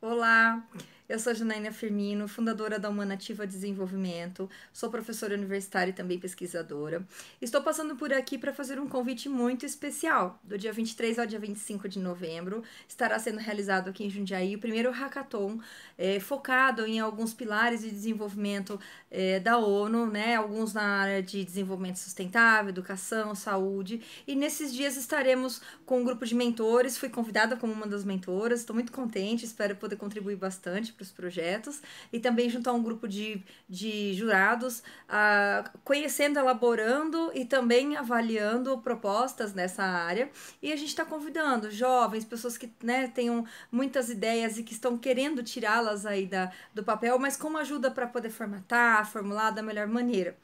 Olá! Eu sou Janaina Firmino, fundadora da Humanativa Desenvolvimento, sou professora universitária e também pesquisadora. Estou passando por aqui para fazer um convite muito especial. Do dia 23 ao dia 25 de novembro, estará sendo realizado aqui em Jundiaí o primeiro hackathon é, focado em alguns pilares de desenvolvimento é, da ONU, né? alguns na área de desenvolvimento sustentável, educação, saúde. E nesses dias estaremos com um grupo de mentores. Fui convidada como uma das mentoras, estou muito contente, espero poder contribuir bastante para os projetos e também juntar um grupo de, de jurados uh, conhecendo, elaborando e também avaliando propostas nessa área. E a gente está convidando jovens, pessoas que né, tenham muitas ideias e que estão querendo tirá-las aí da, do papel, mas com ajuda para poder formatar, formular da melhor maneira.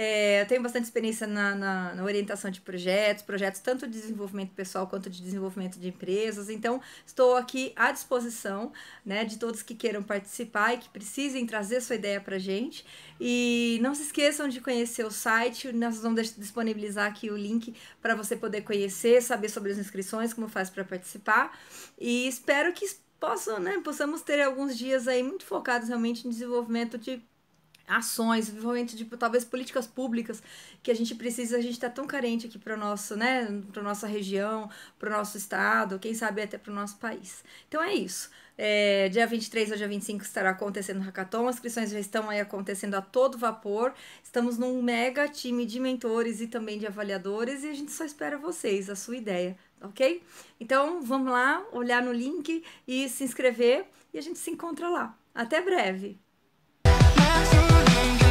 É, eu tenho bastante experiência na, na, na, orientação de projetos, projetos tanto de desenvolvimento pessoal quanto de desenvolvimento de empresas. Então, estou aqui à disposição né, de todos que queiram participar e que precisem trazer sua ideia para a gente. E não se esqueçam de conhecer o site, nós vamos disponibilizar aqui o link para você poder conhecer, saber sobre as inscrições, como faz para participar. E espero que possam, né, possamos ter alguns dias aí muito focados realmente em desenvolvimento de ações, desenvolvimento de talvez políticas públicas que a gente precisa, a gente está tão carente aqui para nosso, né, para nossa região, para o nosso estado, quem sabe até para o nosso país. Então é isso. É, dia 23 ou dia 25 estará acontecendo o Hackathon, as inscrições já estão aí acontecendo a todo vapor. Estamos num mega time de mentores e também de avaliadores e a gente só espera vocês, a sua ideia, ok? Então vamos lá, olhar no link e se inscrever e a gente se encontra lá. Até breve! Bye.